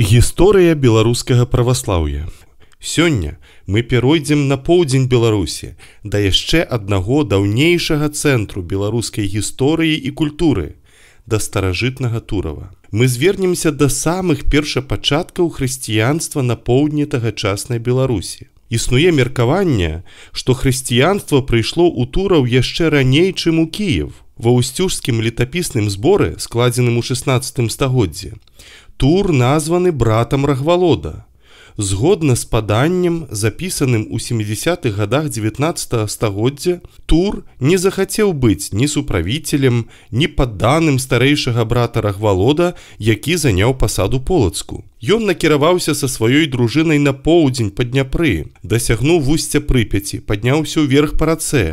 Гісторыя беларускага праваслаўя. Сёння мы перайдзем на поўдзень Беларусі да яшчэ аднаго даўнейшага цэнтру беларускай гісторыі і культуры да старажытнага турава. Мы звернемся да самых першапачаткаў хрысціянства на поўдні тагачаснай беларусі. Існуе меркаванне, што хрысціянства прыйшло ў тураў яшчэ раней, чым у Кіев. Ва ўсцюжскім летапісным зборы, складзеным у 16 стагоддзе. Тур названы братам рагвалода, згодна з паданнем запісаным у 70-х годах 19 -го стагоддзя тур не захацеў быць ні суправіцелем ні падданым старэйшага брата рахвалода які заняў пасаду полацку Ён накіраваўся са сваёй дружынай на поўдзень па дняпры дасягнуў вусця прыпяці падняўся ўверх па рацэ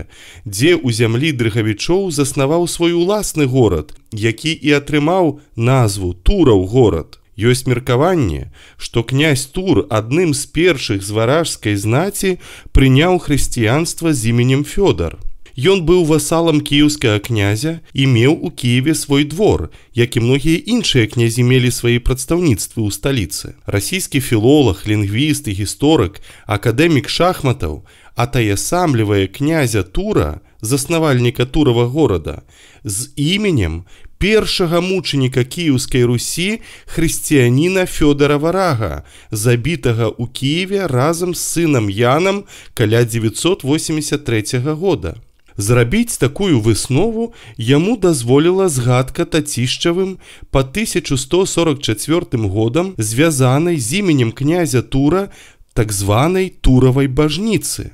дзе ў зямлі дрыгавічоў заснаваў свой уласны горад які і атрымаў назву тураў горад Ёсць меркаванне, што князь Тур адным з першых з варажскай знаці прыняў хрысціянства з іменем Фёдор. Ён быў васалам кіеўскага князя і меў у Кєве свой двор, як і многія іншыя князі мелі свае прадстаўніцтвы ў сталіцы. Расійскі філолог, лінгвіст і гісторык, акадэмік шахматаў, а таясамлівае князя Тура, заснавальніка турава горада, з іменем першага мучаніка кіеўскай Русі хрысціяніна Фёдора варага, забітага ў Кієве разам з сынам Янам каля 983 года. Зрабіць такую выснову яму дазволіла згадка тацішчавым па 1144 годам звязанай з іменем князя Тура так званай туравай бажніцы.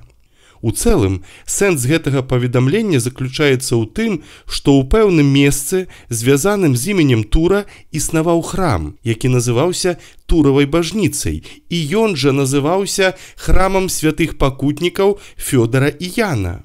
У цэлым сэнс гэтага паведамлення заключаецца ў тым, што ў пэўным месцы звязаным з іменем тура існаваў храм, які называўся туравай бажніцай і ён жа называўся храмам святых пакутнікаў Фёдора і Яна.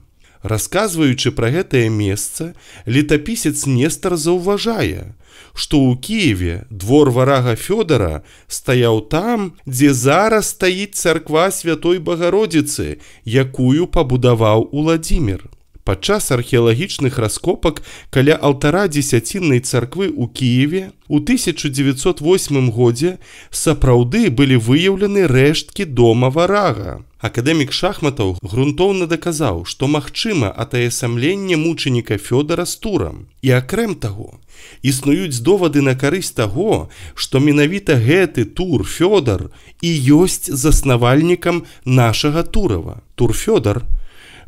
Расказваючы пра гэтае месца, летапісец Нестар заўважае, што ў Киеве двор варага Фёдора стаяў там, дзе зараз стаіць царква святой багародзіцы, якую пабудаваў Уладзімир. Падчас археалагічных раскопак каля алтара дзесяціннай царквы ў Кієве у 1908 годзе сапраўды былі выяўлены рэшткі дома варага. Акадэмік шахматаў грунтоўна даказаў, што магчыма атаясамленне мучаніка Фёдора з турам. І акрэм таго, існуюць довады на карысць таго, што менавіта гэты тур Фёдор і ёсць заснавальнікам нашага турава. Тур Фёдор,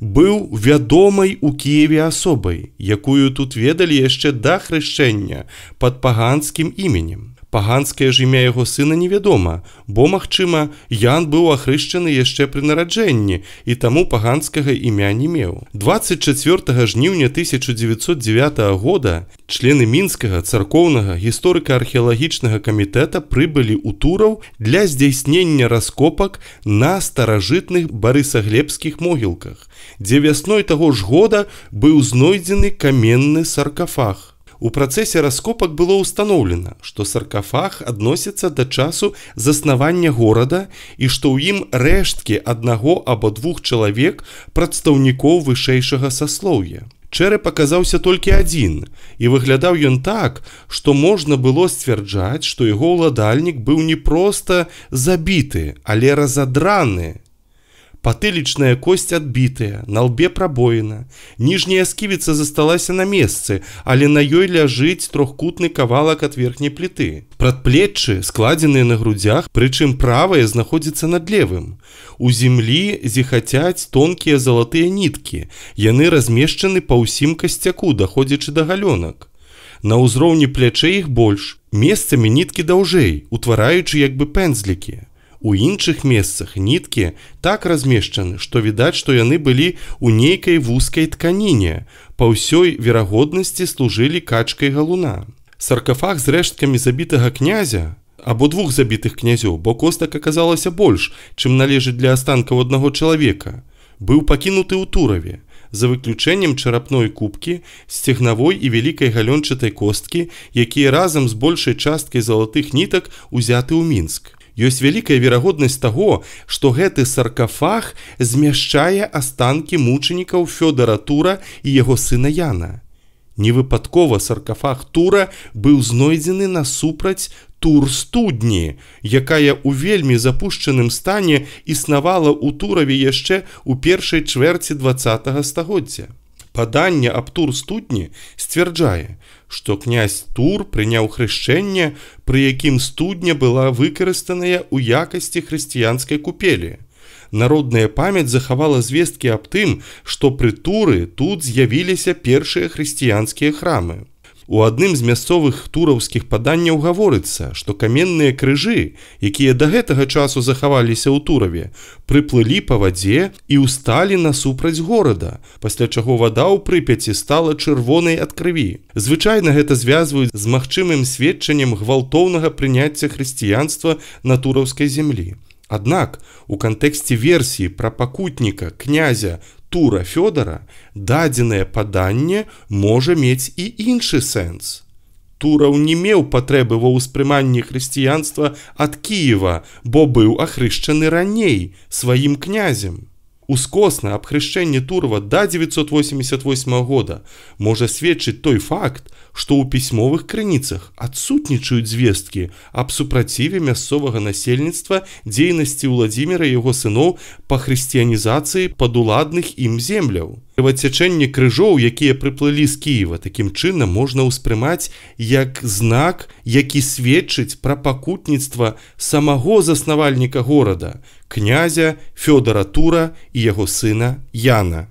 быў вядомай у Киеве асобай, якую тут ведалі яшчэ да хрышчэння пад паганскім іменем паганскае ж імя яго сына невядома, бо, магчыма, Ян быў ахрышчаны яшчэ пры нараджэнні і таму паганскага імя не меў. 24 жніўня 1909 года члены мінскага царкоўнага гісторыка-археалагічнага камітэта прыбылі ў тураў для здзяйснення раскопак на старажытных барысаглебскіх могілках, дзе вясной таго ж года быў знойдзены каменны саркафах. У працэсе раскопак было ўстаноўлена, што саркафаг адносіцца да часу заснавання горада і што ў ім рэшткі аднаго або двух чалавек прадстаўнікоў вышэйшага саслоўя. Чэры паказаўся толькі адзін і выглядаў ён так, што можна было сцвярджаць, што яго ўладальнік быў не проста забіты, але разадраны, Патылічная косць адбітая, на лбе прабоена. Ніжняя сківіца засталася на месцы, але на ёй ляжыць трохкутны кавалак ад верхняй пліты. Прадплечы складзеныя на грудзях, прычым правае знаходзіцца над левым. У зямлі зіхацяць тонкія залатыя ніткі. Яны размешчаны па ўсім касцяку, даходзячы да галёнак. На ўзроўні плячэй іх больш. Месцамі ніткі даўжэй, утвараючы як бы пэндзлікі. У іншых месцах ніткі так размешчаны, што відаць, што яны былі ў нейкай вузкай тканіне. Па ўсёй верагоднасці служылі качкай галуна. Саркафаг з рэшткамі забітага князя, або двух забітых князёў, бо костак аказалася больш, чым належыць для астанкаў аднаго чалавека. Быў пакінуты ў турраве. За выключэннем чарапной кубкі, сцегнавой і вялікай галёнчатай косткі, якія разам з большай часткай залатых нітак узяты ў мінск ёсць вялікая верагоднасць таго, што гэты саркафаг змяшчае астанкі мучанікаў Фёдора Тура і яго сына Яна. Невыпадкова саркафаг Тура быў знойдзены насупраць тур студні, якая ў вельмі запушчаным стане існавала ў турраве яшчэ ў першай чвэрці два стагоддзя. Паданне аб тур студні сцвярджае, што князь Тур прыняў хрышчэнне, пры якім студня была выкарыстаная ў якасці хрысціянскай купелі. Народная памяць захавала звесткі аб тым, што пры туры тут з'явіліся першыя хрысціянскія храмы. У адным з мясцовых тураўскіх паданняў гаворыцца, што каменныя крыжы, якія да гэтага часу захаваліся ў турраве, прыплылі па вадзе і ўсталі насупраць горада, пасля чаго вада ў прыпяці стала чырвонай ад крыві. Звычайна гэта звязваюць з магчымым сведчаннем гвалтоўнага прыняцця хрысціянства на тураўскай землі. Аднак у кантэксце версіі пра пакутніка князя Тура Фёдора дадзенае паданне можа мець і іншы сэнс. Тураў не меў патрэбы ва ўспрыманні хрысціянства ад Кіева, бо быў ахрышчаны раней сваім князем ускосна аб хрышчэнне турва да 988 года можа сведчыць той факт, што ў пісьмовых крыніцах адсутнічаюць звесткі аб супраціве мясцовага насельніцтва дзейнасці ўладдзіра яго сыноў па хрысціянізацыі падуладных ім земляў крывацячэнні крыжоў, якія прыплылі з Кіева такім чынам можна ўспрымаць як знак, які сведчыць пра пакутніцтва самого заснавальніка горада, князя Фёдора Тура і яго сына Яна.